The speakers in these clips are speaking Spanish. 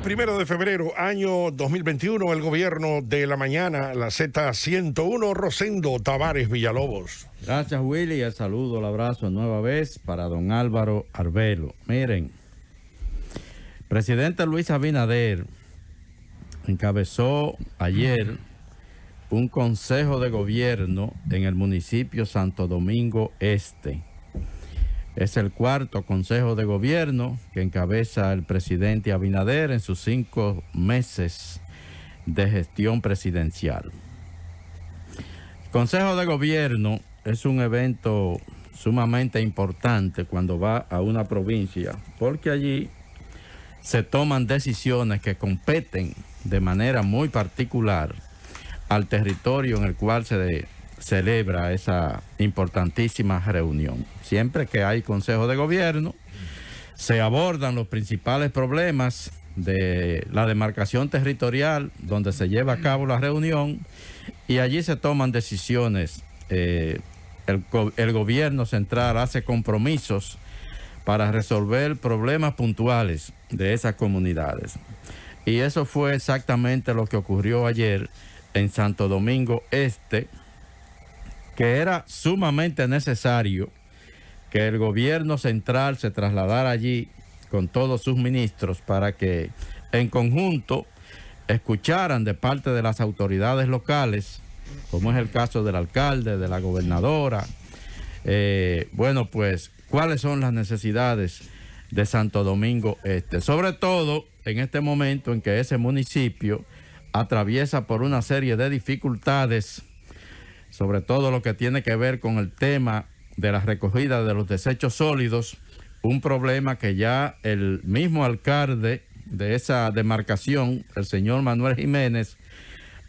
primero de febrero, año 2021, el gobierno de la mañana, la Z101, Rosendo Tavares Villalobos. Gracias, Willy. El saludo, el abrazo nueva vez para don Álvaro Arbelo. Miren, presidente Luis Abinader encabezó ayer un consejo de gobierno en el municipio Santo Domingo Este es el cuarto Consejo de Gobierno que encabeza el presidente Abinader en sus cinco meses de gestión presidencial. El Consejo de Gobierno es un evento sumamente importante cuando va a una provincia, porque allí se toman decisiones que competen de manera muy particular al territorio en el cual se, de, celebra esa importantísima reunión. Siempre que hay Consejo de Gobierno, se abordan los principales problemas de la demarcación territorial donde se lleva a cabo la reunión y allí se toman decisiones. Eh, el gobierno central hace compromisos para resolver problemas puntuales de esas comunidades. Y eso fue exactamente lo que ocurrió ayer en Santo Domingo Este, que era sumamente necesario que el gobierno central se trasladara allí con todos sus ministros para que en conjunto escucharan de parte de las autoridades locales, como es el caso del alcalde, de la gobernadora, eh, bueno, pues cuáles son las necesidades de Santo Domingo Este, sobre todo en este momento en que ese municipio atraviesa por una serie de dificultades sobre todo lo que tiene que ver con el tema de la recogida de los desechos sólidos, un problema que ya el mismo alcalde de esa demarcación, el señor Manuel Jiménez,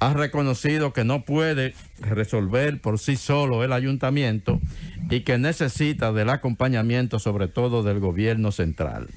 ha reconocido que no puede resolver por sí solo el ayuntamiento y que necesita del acompañamiento sobre todo del gobierno central.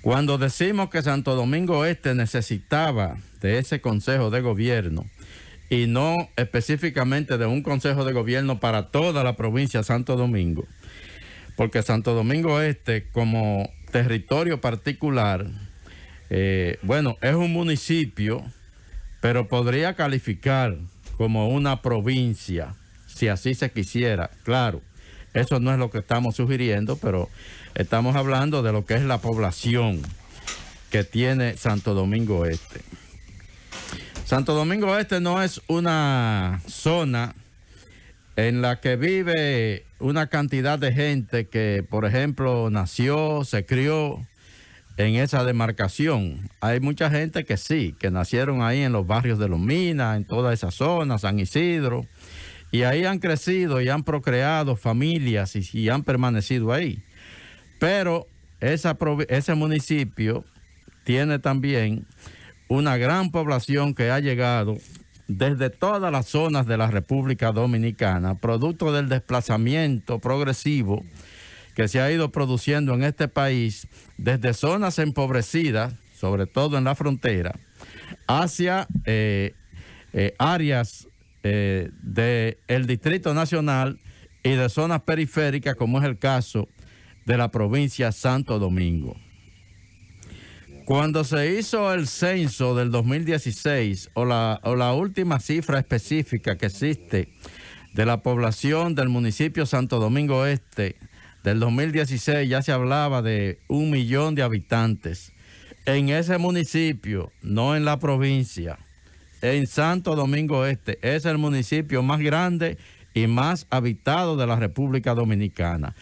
Cuando decimos que Santo Domingo Este necesitaba de ese Consejo de Gobierno, y no específicamente de un consejo de gobierno para toda la provincia de Santo Domingo, porque Santo Domingo Este como territorio particular, eh, bueno, es un municipio, pero podría calificar como una provincia, si así se quisiera, claro. Eso no es lo que estamos sugiriendo, pero estamos hablando de lo que es la población que tiene Santo Domingo Este. Santo Domingo Este no es una zona en la que vive una cantidad de gente que, por ejemplo, nació, se crió en esa demarcación. Hay mucha gente que sí, que nacieron ahí en los barrios de Los Minas, en toda esa zona, San Isidro, y ahí han crecido y han procreado familias y, han permanecido ahí. Pero ese municipio tiene también una gran población que ha llegado desde todas las zonas de la República Dominicana, producto del desplazamiento progresivo que se ha ido produciendo en este país desde zonas empobrecidas, sobre todo en la frontera, hacia eh, eh, áreas eh, del Distrito Nacional y de zonas periféricas, como es el caso de la provincia Santo Domingo. Cuando se hizo el censo del 2016 o la, última cifra específica que existe de la población del municipio Santo Domingo Este del 2016 ya se hablaba de un millón de habitantes. En ese municipio, no en la provincia, en Santo Domingo Este es el municipio más grande y más habitado de la República Dominicana.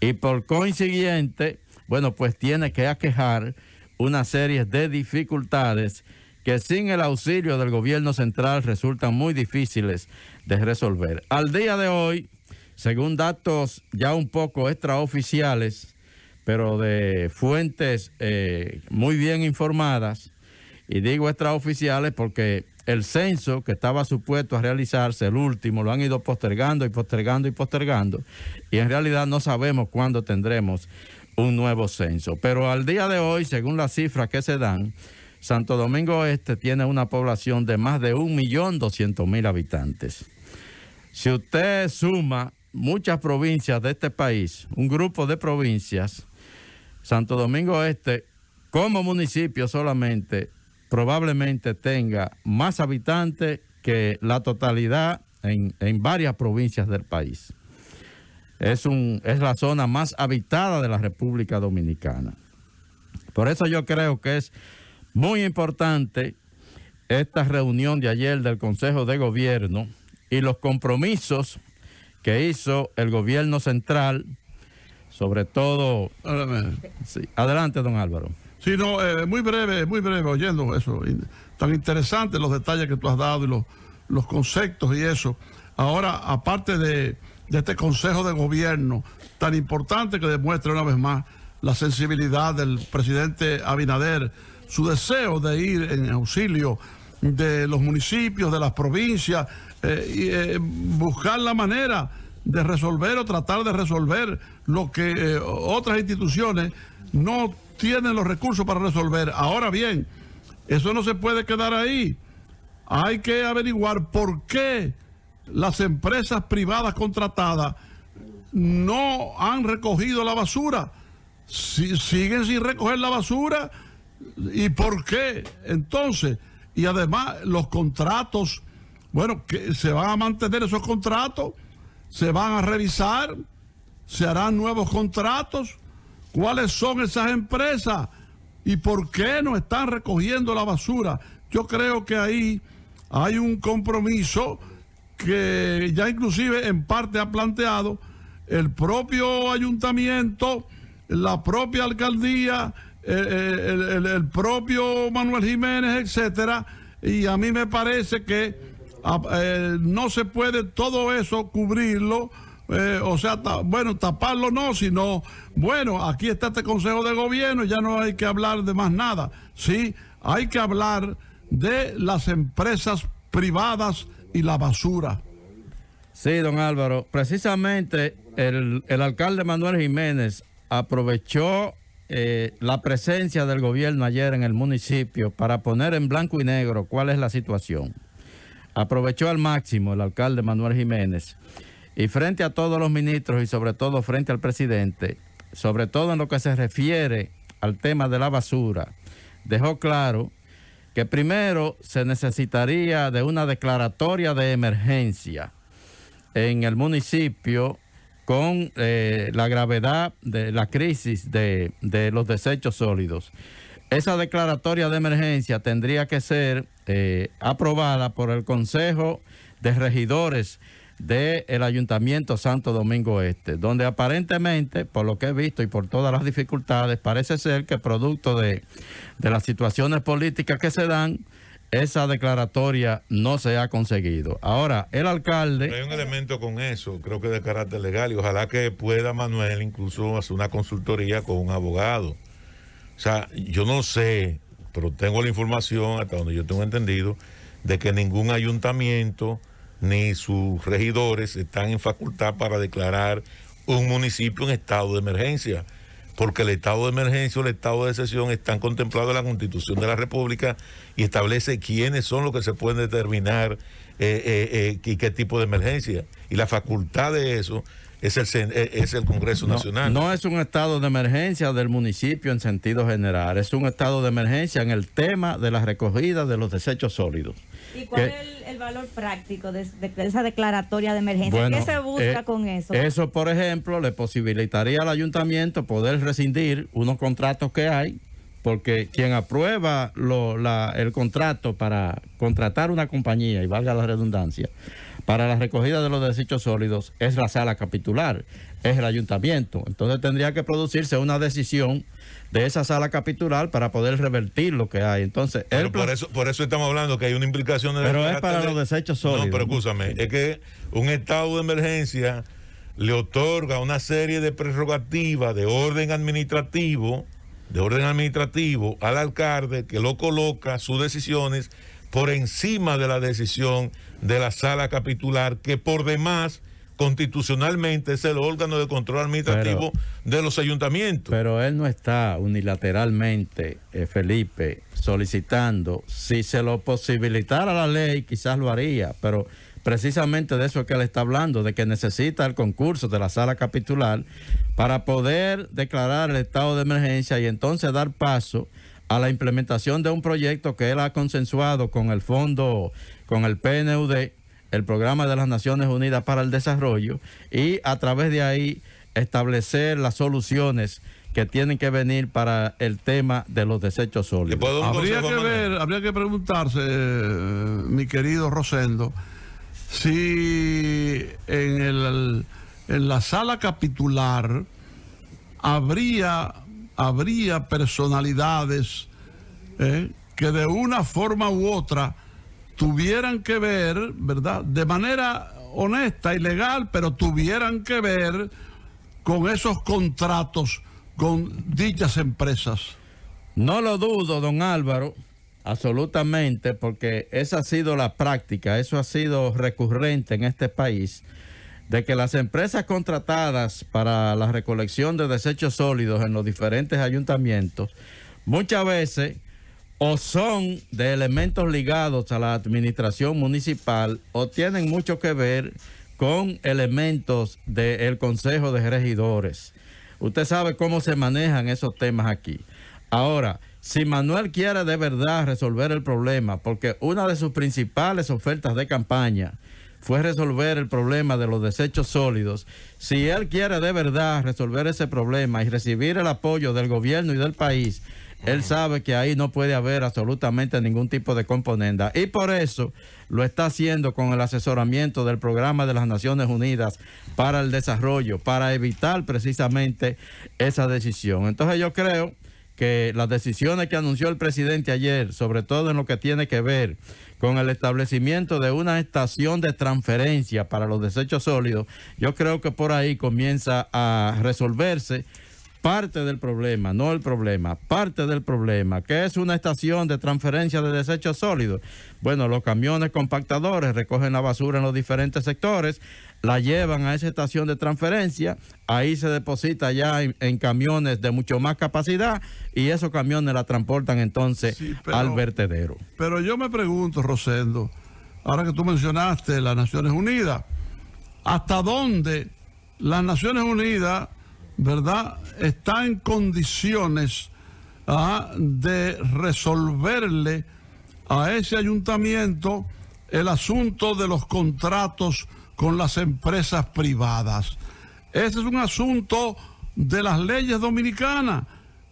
Y por consiguiente, bueno, pues tiene que aquejar una serie de dificultades que sin el auxilio del gobierno central resultan muy difíciles de resolver. Al día de hoy, según datos ya un poco extraoficiales, pero de fuentes eh, muy bien informadas, y digo extraoficiales porque el censo que estaba supuesto a realizarse, el último, lo han ido postergando y postergando y postergando, y en realidad no sabemos cuándo tendremos un nuevo censo. Pero al día de hoy, según las cifras que se dan, Santo Domingo Este tiene una población de más de 1.200.000 habitantes. Si usted suma muchas provincias de este país, un grupo de provincias, Santo Domingo Este, como municipio solamente, probablemente tenga más habitantes que la totalidad en varias provincias del país es, un, es la zona más habitada de la República Dominicana. Por eso yo creo que es muy importante esta reunión de ayer del Consejo de Gobierno y los compromisos que hizo el gobierno central, sobre todo... Adelante, don Álvaro. Sí, no, eh, muy breve, muy breve, oyendo eso. Tan interesantes los detalles que tú has dado y los, los conceptos y eso. Ahora, aparte de de este Consejo de Gobierno tan importante que demuestra una vez más la sensibilidad del presidente Abinader, su deseo de ir en auxilio de los municipios, de las provincias, eh, y, eh, buscar la manera de resolver o tratar de resolver lo que eh, otras instituciones no tienen los recursos para resolver. Ahora bien, eso no se puede quedar ahí. Hay que averiguar por qué las empresas privadas contratadas no han recogido la basura. siguen sin recoger la basura. ¿Y por qué? Entonces, y además los contratos, bueno, que se van a mantener esos contratos, se van a revisar, se harán nuevos contratos. ¿Cuáles son esas empresas? ¿Y por qué no están recogiendo la basura? Yo creo que ahí hay un compromiso que ya inclusive en parte ha planteado el propio ayuntamiento, la propia alcaldía, eh, eh, el, propio Manuel Jiménez, etcétera, y a mí me parece que eh, no se puede todo eso cubrirlo. o sea, bueno, taparlo no, sino, bueno, aquí está este Consejo de Gobierno, ya no hay que hablar de más nada. Sí, hay que hablar de las empresas privadas y la basura. Sí, don Álvaro, precisamente el, alcalde Manuel Jiménez aprovechó eh, la presencia del gobierno ayer en el municipio para poner en blanco y negro cuál es la situación. Aprovechó al máximo el alcalde Manuel Jiménez y frente a todos los ministros y sobre todo frente al presidente, sobre todo en lo que se refiere al tema de la basura, dejó claro que primero se necesitaría de una declaratoria de emergencia en el municipio con eh, la gravedad de la crisis de, los desechos sólidos. Esa declaratoria de emergencia tendría que ser eh, aprobada por el Consejo de Regidores del Ayuntamiento Santo Domingo Este, donde aparentemente, por lo que he visto y por todas las dificultades, parece ser que producto de, de las situaciones políticas que se dan, esa declaratoria no se ha conseguido. Ahora, el alcalde... hay un elemento con eso, creo que de carácter legal, y ojalá que pueda Manuel incluso hacer una consultoría con un abogado. O sea, yo no sé, pero tengo la información, hasta donde yo tengo entendido, de que ningún ayuntamiento ni sus regidores están en facultad para declarar un municipio en estado de emergencia, porque el estado de emergencia o el estado de excepción están contemplados en la Constitución de la República y establece quiénes son los que se pueden determinar eh, eh, eh, y qué tipo de emergencia. Y la facultad de eso eh, es el, Congreso Nacional. No es un estado de emergencia del municipio en sentido general, es un estado de emergencia en el tema de la recogida de los desechos sólidos. ¿Y cuál es el, valor práctico de, esa declaratoria de emergencia? ¿Qué se eh, busca con eso? Eso, por ejemplo, le posibilitaría al ayuntamiento poder rescindir unos contratos que hay, porque quien aprueba el contrato para contratar una compañía, y valga la redundancia, para la recogida de los desechos sólidos es la sala capitular, es el ayuntamiento. Entonces tendría que producirse una decisión de esa sala capitular para poder revertir lo que hay. Entonces, por eso, estamos hablando que hay una implicación de Pero es para los desechos sólidos. No, pero escúchame, es que un estado de emergencia le otorga una serie de prerrogativas de orden administrativo, de orden administrativo al alcalde que lo coloca sus decisiones por encima de la decisión de la sala capitular, que por demás constitucionalmente es el órgano de control administrativo de los ayuntamientos. Pero él no está unilateralmente, eh, Felipe, solicitando, si se lo posibilitara la ley, quizás lo haría, pero precisamente de eso es que él está hablando, de que necesita el concurso de la sala capitular para poder declarar el estado de emergencia y entonces dar paso a la implementación de un proyecto que él ha consensuado con el fondo, con el PNUD, el Programa de las Naciones Unidas para el Desarrollo, y a través de ahí establecer las soluciones que tienen que venir para el tema de los desechos sólidos. Habría que, preguntarse, eh, mi querido Rosendo, si en, el, en la sala capitular habría habría personalidades eh, que de una forma u otra tuvieran que ver, ¿verdad? De manera honesta y legal, pero tuvieran que ver con esos contratos con dichas empresas. No lo dudo, don Álvaro, absolutamente, porque esa ha sido la práctica, eso ha sido recurrente en este país de que las empresas contratadas para la recolección de desechos sólidos en los diferentes ayuntamientos muchas veces o son de elementos ligados a la administración municipal o tienen mucho que ver con elementos del Consejo de Regidores. Usted sabe cómo se manejan esos temas aquí. Ahora, si Manuel quiere de verdad resolver el problema, porque una de sus principales ofertas de campaña fue resolver el problema de los desechos sólidos. Si él quiere de verdad resolver ese problema y recibir el apoyo del gobierno y del país, él sabe que ahí no puede haber absolutamente ningún tipo de componenda. Y por eso lo está haciendo con el asesoramiento del programa de las Naciones Unidas para el Desarrollo, para evitar precisamente esa decisión. Entonces yo creo que las decisiones que anunció el presidente ayer, sobre todo en lo que tiene que ver con el establecimiento de una estación de transferencia para los desechos sólidos, yo creo que por ahí comienza a resolverse parte del problema, no el problema, parte del problema, que es una estación de transferencia de desechos sólidos. Bueno, los camiones compactadores recogen la basura en los diferentes sectores, la llevan a esa estación de transferencia, ahí se deposita ya en, camiones de mucho más capacidad y esos camiones la transportan entonces al vertedero. Pero yo me pregunto, Rosendo, ahora que tú mencionaste las Naciones Unidas, ¿hasta dónde las Naciones Unidas ¿verdad? Está en condiciones ¿ah? de resolverle a ese ayuntamiento el asunto de los contratos con las empresas privadas. Ese es un asunto de las leyes dominicanas.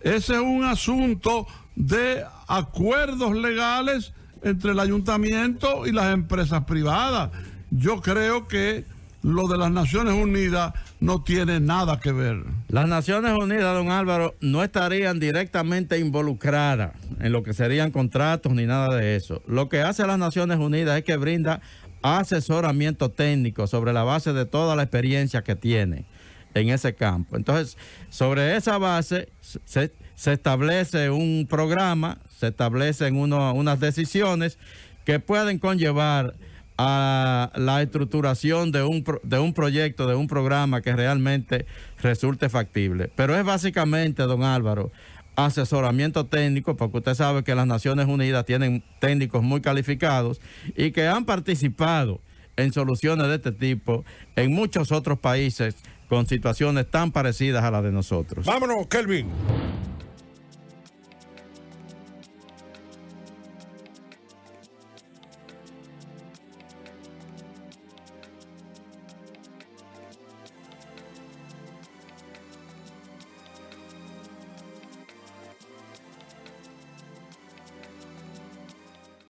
Ese es un asunto de acuerdos legales entre el ayuntamiento y las empresas privadas. Yo creo que lo de las Naciones Unidas no tiene nada que ver. Las Naciones Unidas, don Álvaro, no estarían directamente involucradas en lo que serían contratos ni nada de eso. Lo que hace las Naciones Unidas es que brinda asesoramiento técnico sobre la base de toda la experiencia que tiene en ese campo. Entonces, sobre esa base se, establece un programa, se establecen unas decisiones que pueden conllevar a la estructuración de un, proyecto, de un programa que realmente resulte factible. Pero es básicamente, don Álvaro, asesoramiento técnico, porque usted sabe que las Naciones Unidas tienen técnicos muy calificados y que han participado en soluciones de este tipo en muchos otros países con situaciones tan parecidas a las de nosotros. Vámonos, Kelvin.